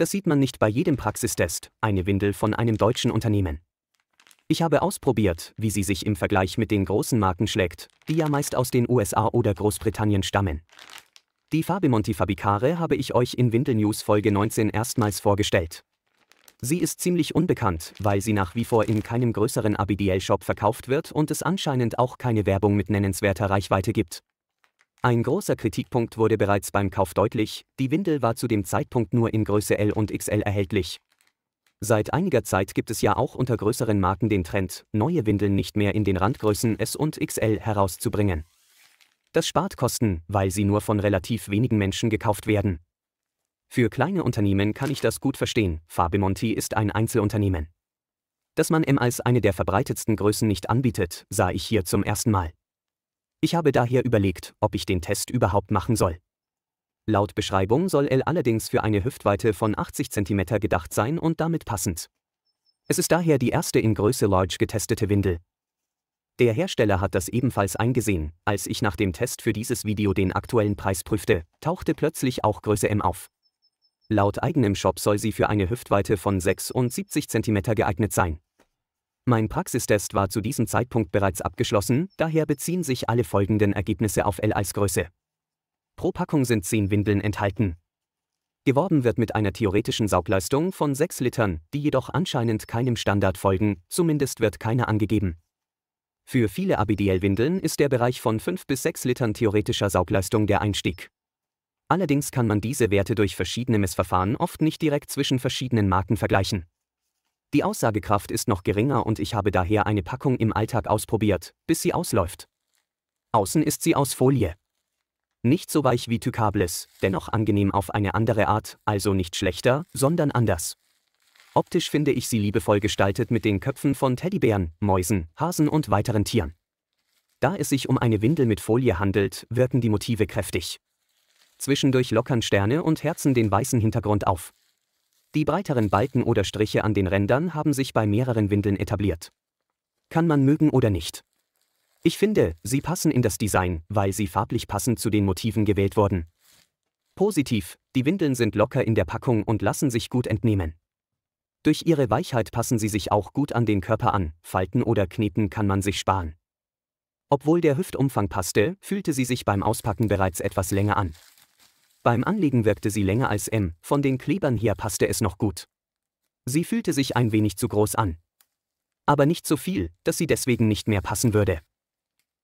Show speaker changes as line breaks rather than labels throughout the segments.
Das sieht man nicht bei jedem Praxistest, eine Windel von einem deutschen Unternehmen. Ich habe ausprobiert, wie sie sich im Vergleich mit den großen Marken schlägt, die ja meist aus den USA oder Großbritannien stammen. Die Fabimonti Fabicare habe ich euch in Windel News Folge 19 erstmals vorgestellt. Sie ist ziemlich unbekannt, weil sie nach wie vor in keinem größeren abidiel shop verkauft wird und es anscheinend auch keine Werbung mit nennenswerter Reichweite gibt. Ein großer Kritikpunkt wurde bereits beim Kauf deutlich, die Windel war zu dem Zeitpunkt nur in Größe L und XL erhältlich. Seit einiger Zeit gibt es ja auch unter größeren Marken den Trend, neue Windeln nicht mehr in den Randgrößen S und XL herauszubringen. Das spart Kosten, weil sie nur von relativ wenigen Menschen gekauft werden. Für kleine Unternehmen kann ich das gut verstehen, Fabimonti ist ein Einzelunternehmen. Dass man M als eine der verbreitetsten Größen nicht anbietet, sah ich hier zum ersten Mal. Ich habe daher überlegt, ob ich den Test überhaupt machen soll. Laut Beschreibung soll L allerdings für eine Hüftweite von 80 cm gedacht sein und damit passend. Es ist daher die erste in Größe Large getestete Windel. Der Hersteller hat das ebenfalls eingesehen. Als ich nach dem Test für dieses Video den aktuellen Preis prüfte, tauchte plötzlich auch Größe M auf. Laut eigenem Shop soll sie für eine Hüftweite von 76 cm geeignet sein. Mein Praxistest war zu diesem Zeitpunkt bereits abgeschlossen, daher beziehen sich alle folgenden Ergebnisse auf L-Eisgröße. Pro Packung sind 10 Windeln enthalten. Geworben wird mit einer theoretischen Saugleistung von 6 Litern, die jedoch anscheinend keinem Standard folgen, zumindest wird keiner angegeben. Für viele ABDL-Windeln ist der Bereich von 5 bis 6 Litern theoretischer Saugleistung der Einstieg. Allerdings kann man diese Werte durch verschiedene Messverfahren oft nicht direkt zwischen verschiedenen Marken vergleichen. Die Aussagekraft ist noch geringer und ich habe daher eine Packung im Alltag ausprobiert, bis sie ausläuft. Außen ist sie aus Folie. Nicht so weich wie Tykables, dennoch angenehm auf eine andere Art, also nicht schlechter, sondern anders. Optisch finde ich sie liebevoll gestaltet mit den Köpfen von Teddybären, Mäusen, Hasen und weiteren Tieren. Da es sich um eine Windel mit Folie handelt, wirken die Motive kräftig. Zwischendurch lockern Sterne und Herzen den weißen Hintergrund auf. Die breiteren Balken oder Striche an den Rändern haben sich bei mehreren Windeln etabliert. Kann man mögen oder nicht. Ich finde, sie passen in das Design, weil sie farblich passend zu den Motiven gewählt wurden. Positiv, die Windeln sind locker in der Packung und lassen sich gut entnehmen. Durch ihre Weichheit passen sie sich auch gut an den Körper an, Falten oder Kneten kann man sich sparen. Obwohl der Hüftumfang passte, fühlte sie sich beim Auspacken bereits etwas länger an. Beim Anlegen wirkte sie länger als M, von den Klebern her passte es noch gut. Sie fühlte sich ein wenig zu groß an. Aber nicht so viel, dass sie deswegen nicht mehr passen würde.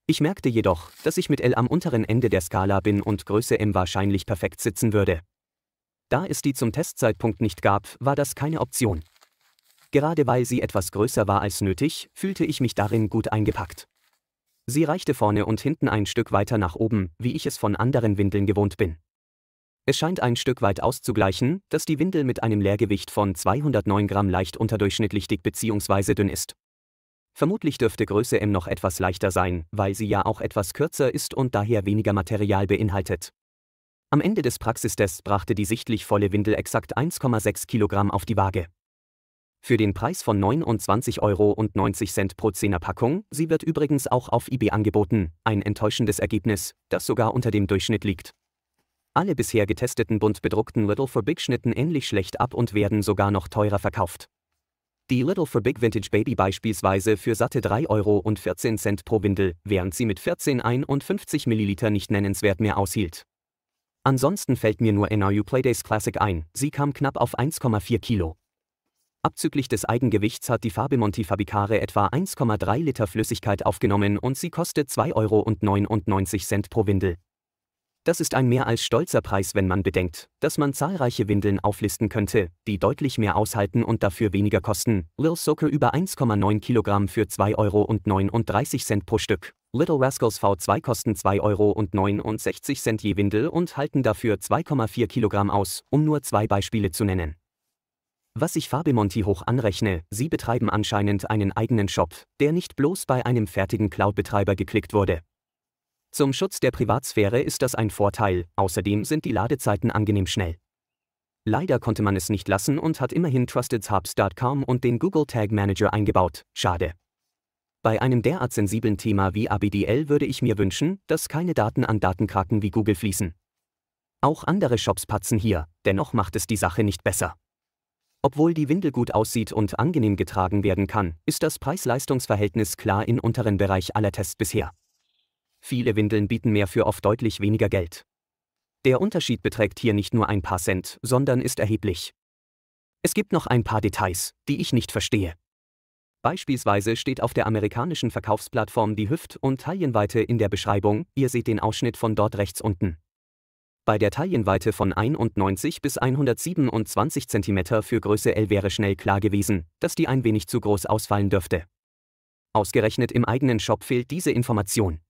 Ich merkte jedoch, dass ich mit L am unteren Ende der Skala bin und Größe M wahrscheinlich perfekt sitzen würde. Da es die zum Testzeitpunkt nicht gab, war das keine Option. Gerade weil sie etwas größer war als nötig, fühlte ich mich darin gut eingepackt. Sie reichte vorne und hinten ein Stück weiter nach oben, wie ich es von anderen Windeln gewohnt bin. Es scheint ein Stück weit auszugleichen, dass die Windel mit einem Leergewicht von 209 Gramm leicht unterdurchschnittlich dick bzw. dünn ist. Vermutlich dürfte Größe M noch etwas leichter sein, weil sie ja auch etwas kürzer ist und daher weniger Material beinhaltet. Am Ende des Praxistests brachte die sichtlich volle Windel exakt 1,6 Kilogramm auf die Waage. Für den Preis von 29,90 Euro pro 10er Packung, sie wird übrigens auch auf eBay angeboten, ein enttäuschendes Ergebnis, das sogar unter dem Durchschnitt liegt. Alle bisher getesteten bunt bedruckten Little for Big schnitten ähnlich schlecht ab und werden sogar noch teurer verkauft. Die Little for Big Vintage Baby beispielsweise für satte 3,14 Euro pro Windel, während sie mit 14,51 Milliliter nicht nennenswert mehr aushielt. Ansonsten fällt mir nur NRU Playdays Classic ein, sie kam knapp auf 1,4 Kilo. Abzüglich des Eigengewichts hat die Farbe Monti Fabicare etwa 1,3 Liter Flüssigkeit aufgenommen und sie kostet 2,99 Euro pro Windel, das ist ein mehr als stolzer Preis, wenn man bedenkt, dass man zahlreiche Windeln auflisten könnte, die deutlich mehr aushalten und dafür weniger kosten. Lil Soaker über 1,9 Kilogramm für 2,39 Euro pro Stück. Little Rascals V2 kosten 2,69 Euro je Windel und halten dafür 2,4 Kilogramm aus, um nur zwei Beispiele zu nennen. Was ich Fabimonti hoch anrechne, sie betreiben anscheinend einen eigenen Shop, der nicht bloß bei einem fertigen Cloud-Betreiber geklickt wurde, zum Schutz der Privatsphäre ist das ein Vorteil, außerdem sind die Ladezeiten angenehm schnell. Leider konnte man es nicht lassen und hat immerhin TrustedHubs.com und den Google Tag Manager eingebaut, schade. Bei einem derart sensiblen Thema wie ABDL würde ich mir wünschen, dass keine Daten an Datenkraken wie Google fließen. Auch andere Shops patzen hier, dennoch macht es die Sache nicht besser. Obwohl die Windel gut aussieht und angenehm getragen werden kann, ist das Preis-Leistungs-Verhältnis klar im unteren Bereich aller Tests bisher. Viele Windeln bieten mehr für oft deutlich weniger Geld. Der Unterschied beträgt hier nicht nur ein paar Cent, sondern ist erheblich. Es gibt noch ein paar Details, die ich nicht verstehe. Beispielsweise steht auf der amerikanischen Verkaufsplattform die Hüft- und Taillenweite in der Beschreibung, ihr seht den Ausschnitt von dort rechts unten. Bei der Taillenweite von 91 bis 127 cm für Größe L wäre schnell klar gewesen, dass die ein wenig zu groß ausfallen dürfte. Ausgerechnet im eigenen Shop fehlt diese Information.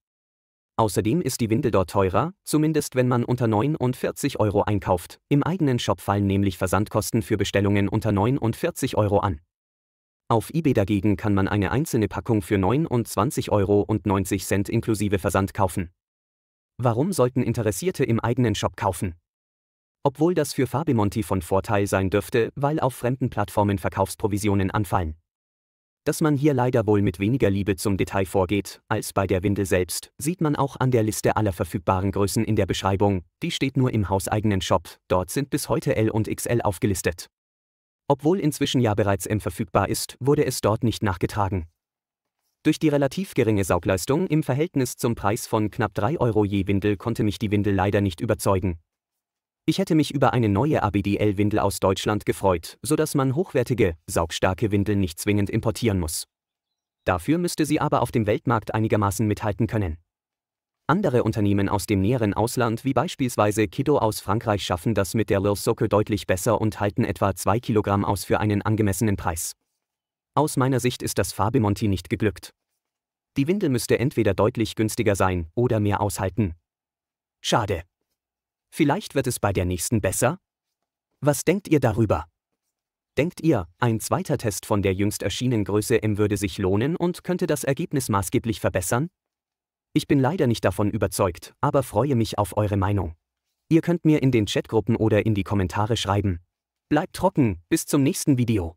Außerdem ist die Windel dort teurer, zumindest wenn man unter 49 Euro einkauft. Im eigenen Shop fallen nämlich Versandkosten für Bestellungen unter 49 Euro an. Auf eBay dagegen kann man eine einzelne Packung für 29,90 Euro inklusive Versand kaufen. Warum sollten Interessierte im eigenen Shop kaufen? Obwohl das für Fabimonti von Vorteil sein dürfte, weil auf fremden Plattformen Verkaufsprovisionen anfallen dass man hier leider wohl mit weniger Liebe zum Detail vorgeht, als bei der Windel selbst, sieht man auch an der Liste aller verfügbaren Größen in der Beschreibung, die steht nur im hauseigenen Shop, dort sind bis heute L und XL aufgelistet. Obwohl inzwischen ja bereits M verfügbar ist, wurde es dort nicht nachgetragen. Durch die relativ geringe Saugleistung im Verhältnis zum Preis von knapp 3 Euro je Windel konnte mich die Windel leider nicht überzeugen, ich hätte mich über eine neue ABDL-Windel aus Deutschland gefreut, sodass man hochwertige, saugstarke Windeln nicht zwingend importieren muss. Dafür müsste sie aber auf dem Weltmarkt einigermaßen mithalten können. Andere Unternehmen aus dem näheren Ausland wie beispielsweise Kiddo aus Frankreich schaffen das mit der Lil Socke deutlich besser und halten etwa 2 Kilogramm aus für einen angemessenen Preis. Aus meiner Sicht ist das Fabimonti nicht geglückt. Die Windel müsste entweder deutlich günstiger sein oder mehr aushalten. Schade. Vielleicht wird es bei der nächsten besser? Was denkt ihr darüber? Denkt ihr, ein zweiter Test von der jüngst erschienenen Größe M würde sich lohnen und könnte das Ergebnis maßgeblich verbessern? Ich bin leider nicht davon überzeugt, aber freue mich auf eure Meinung. Ihr könnt mir in den Chatgruppen oder in die Kommentare schreiben. Bleibt trocken, bis zum nächsten Video.